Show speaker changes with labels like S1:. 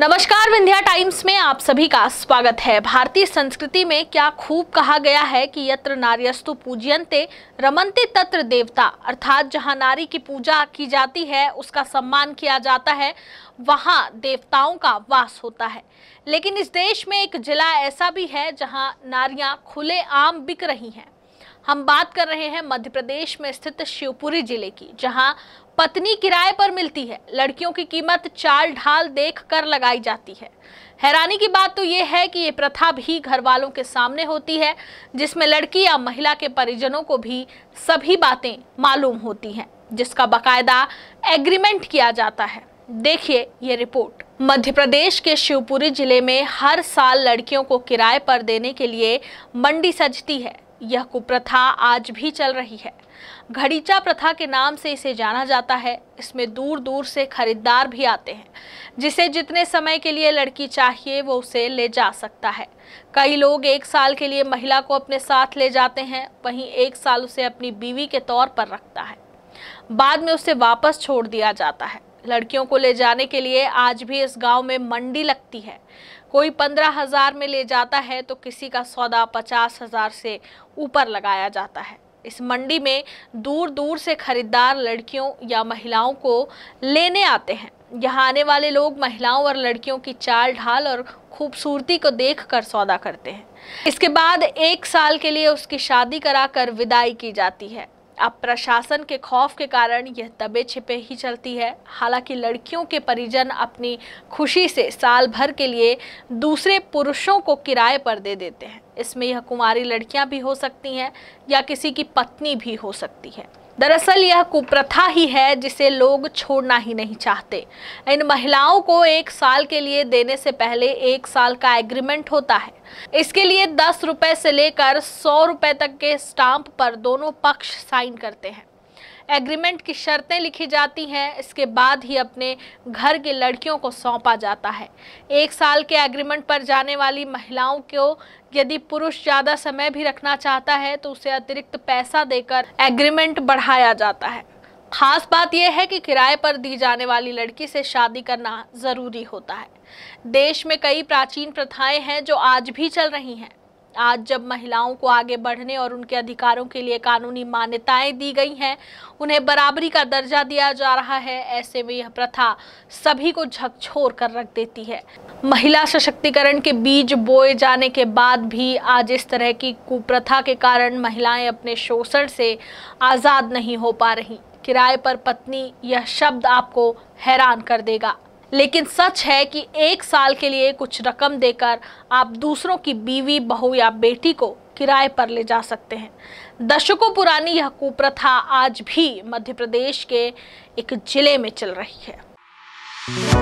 S1: नमस्कार विंध्या टाइम्स में आप सभी का स्वागत है भारतीय संस्कृति में क्या खूब कहा गया है कि यत्र नार्यस्तु पूजयंते रमनते तत्र देवता अर्थात जहां नारी की पूजा की जाती है उसका सम्मान किया जाता है वहां देवताओं का वास होता है लेकिन इस देश में एक जिला ऐसा भी है जहां नारियां खुले आम बिक रही हैं हम बात कर रहे हैं मध्य प्रदेश में स्थित शिवपुरी जिले की जहां पत्नी किराए पर मिलती है लड़कियों की कीमत चाल ढाल देख कर लगाई जाती है हैरानी की बात तो ये है कि ये प्रथा भी घर वालों के सामने होती है जिसमें लड़की या महिला के परिजनों को भी सभी बातें मालूम होती हैं जिसका बाकायदा एग्रीमेंट किया जाता है देखिए ये रिपोर्ट मध्य प्रदेश के शिवपुरी जिले में हर साल लड़कियों को किराए पर देने के लिए मंडी सजती है यह कुप्रथा आज भी चल रही है घड़ीचा प्रथा के नाम से इसे जाना जाता है इसमें दूर दूर से खरीदार भी आते हैं जिसे जितने समय के लिए लड़की चाहिए वो उसे ले जा सकता है कई लोग एक साल के लिए महिला को अपने साथ ले जाते हैं वहीं एक साल उसे अपनी बीवी के तौर पर रखता है बाद में उसे वापस छोड़ दिया जाता है लड़कियों को ले जाने के लिए आज भी इस गांव में मंडी लगती है कोई पंद्रह हजार में ले जाता है तो किसी का सौदा पचास हजार से ऊपर लगाया जाता है इस मंडी में दूर दूर से खरीदार लड़कियों या महिलाओं को लेने आते हैं यहाँ आने वाले लोग महिलाओं और लड़कियों की चाल ढाल और खूबसूरती को देखकर सौदा करते हैं इसके बाद एक साल के लिए उसकी शादी कराकर विदाई की जाती है अब प्रशासन के खौफ के कारण यह दबे छिपे ही चलती है हालांकि लड़कियों के परिजन अपनी खुशी से साल भर के लिए दूसरे पुरुषों को किराए पर दे देते हैं इसमें यह कुमारी लड़कियां भी हो सकती हैं या किसी की पत्नी भी हो सकती है दरअसल यह कुप्रथा ही है जिसे लोग छोड़ना ही नहीं चाहते इन महिलाओं को एक साल के लिए देने से पहले एक साल का एग्रीमेंट होता है इसके लिए दस रुपए से लेकर सौ रुपए तक के स्टाम्प पर दोनों पक्ष साइन करते हैं एग्रीमेंट की शर्तें लिखी जाती हैं इसके बाद ही अपने घर की लड़कियों को सौंपा जाता है एक साल के एग्रीमेंट पर जाने वाली महिलाओं को यदि पुरुष ज़्यादा समय भी रखना चाहता है तो उसे अतिरिक्त पैसा देकर एग्रीमेंट बढ़ाया जाता है खास बात यह है कि किराए पर दी जाने वाली लड़की से शादी करना ज़रूरी होता है देश में कई प्राचीन प्रथाएं हैं जो आज भी चल रही हैं आज जब महिलाओं को आगे बढ़ने और उनके अधिकारों के लिए कानूनी मान्यताएं दी गई हैं उन्हें बराबरी का दर्जा दिया जा रहा है ऐसे में यह प्रथा सभी को झकझोर कर रख देती है महिला सशक्तिकरण के बीज बोए जाने के बाद भी आज इस तरह की कुप्रथा के कारण महिलाएं अपने शोषण से आज़ाद नहीं हो पा रही किराए पर पत्नी यह शब्द आपको हैरान कर देगा लेकिन सच है कि एक साल के लिए कुछ रकम देकर आप दूसरों की बीवी बहू या बेटी को किराए पर ले जा सकते हैं दशकों पुरानी यह कुप्रथा आज भी मध्य प्रदेश के एक जिले में चल रही है